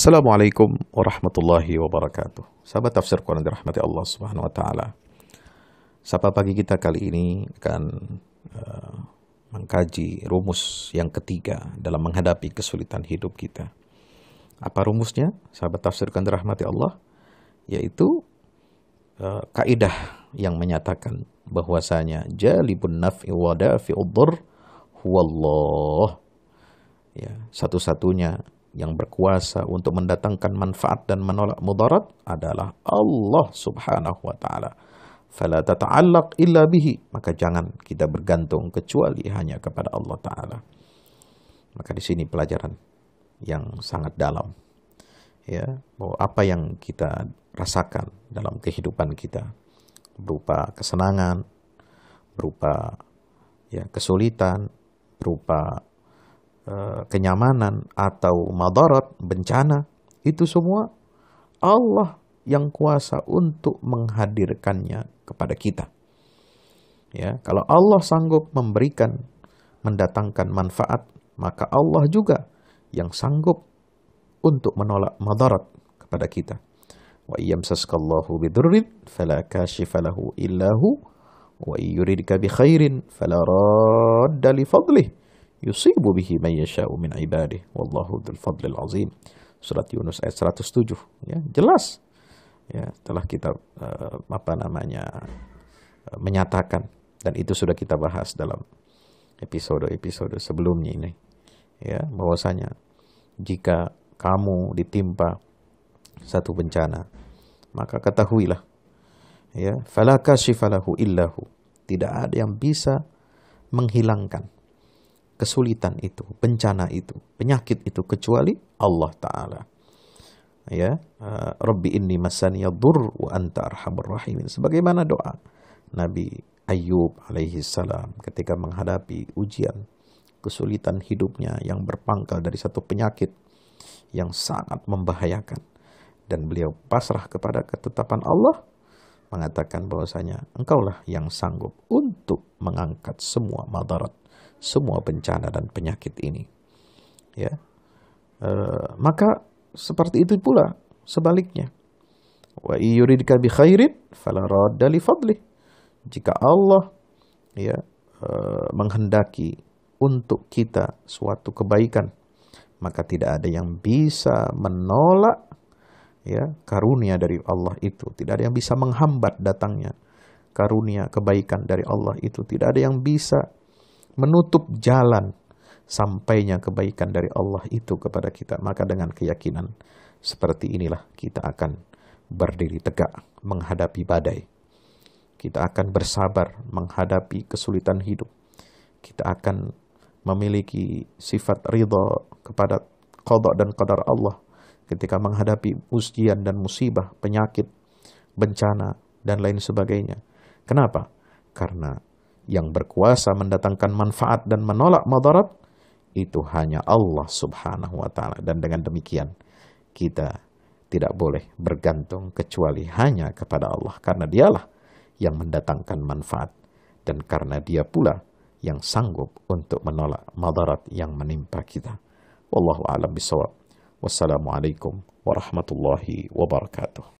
Assalamualaikum warahmatullahi wabarakatuh. Sahabat tafsir Quran dirahmati Allah Subhanahu wa taala. Sapa pagi kita kali ini akan uh, mengkaji rumus yang ketiga dalam menghadapi kesulitan hidup kita. Apa rumusnya? Sahabat tafsirkan dirahmati Allah, yaitu uh, kaidah yang menyatakan bahwasanya jalibun naf'i wa dafi'ud huwallah. Ya, satu-satunya yang berkuasa untuk mendatangkan manfaat dan menolak mudarat adalah Allah Subhanahu wa taala. Fala tata'allaq illa bihi, maka jangan kita bergantung kecuali hanya kepada Allah taala. Maka di sini pelajaran yang sangat dalam ya, bahwa apa yang kita rasakan dalam kehidupan kita berupa kesenangan, berupa ya kesulitan, berupa Eh, kenyamanan atau madarat, bencana, itu semua Allah yang kuasa untuk menghadirkannya kepada kita. Ya, kalau Allah sanggup memberikan mendatangkan manfaat, maka Allah juga yang sanggup untuk menolak madarat kepada kita. Wa yamsaskallahu bidurrin fala kashifa illahu wa yuridka bi khairin fala radda li fadlihi yusibu bihi man yasha'u min ibadih wallahu dzul fadlil azim surat Yunus ayat 107 ya jelas ya telah kita uh, apa namanya uh, menyatakan dan itu sudah kita bahas dalam episode-episode sebelumnya ini ya bahwasanya jika kamu ditimpa satu bencana maka ketahuilah ya fala illahu tidak ada yang bisa menghilangkan kesulitan itu, bencana itu, penyakit itu kecuali Allah Ta'ala. Ya, eh, Rabbi inni masaniya dur wa anta arhamur rahimin. Sebagaimana doa Nabi Ayub alaihi salam ketika menghadapi ujian kesulitan hidupnya yang berpangkal dari satu penyakit yang sangat membahayakan dan beliau pasrah kepada ketetapan Allah mengatakan bahwasanya engkaulah yang sanggup untuk mengangkat semua madarat semua bencana dan penyakit ini. Ya. E, maka seperti itu pula sebaliknya. Wa yuridka bi khairin fala radda Jika Allah ya e, menghendaki untuk kita suatu kebaikan, maka tidak ada yang bisa menolak ya karunia dari Allah itu. Tidak ada yang bisa menghambat datangnya karunia kebaikan dari Allah itu. Tidak ada yang bisa menutup jalan sampainya kebaikan dari Allah itu kepada kita. Maka dengan keyakinan seperti inilah kita akan berdiri tegak menghadapi badai. Kita akan bersabar menghadapi kesulitan hidup. Kita akan memiliki sifat ridho kepada kodok dan kodar Allah ketika menghadapi ujian dan musibah, penyakit, bencana, dan lain sebagainya. Kenapa? Karena yang berkuasa mendatangkan manfaat dan menolak madarat itu hanya Allah Subhanahu wa taala dan dengan demikian kita tidak boleh bergantung kecuali hanya kepada Allah karena dialah yang mendatangkan manfaat dan karena dia pula yang sanggup untuk menolak madarat yang menimpa kita. Wallahu a'lam Wassalamu Wassalamualaikum warahmatullahi wabarakatuh.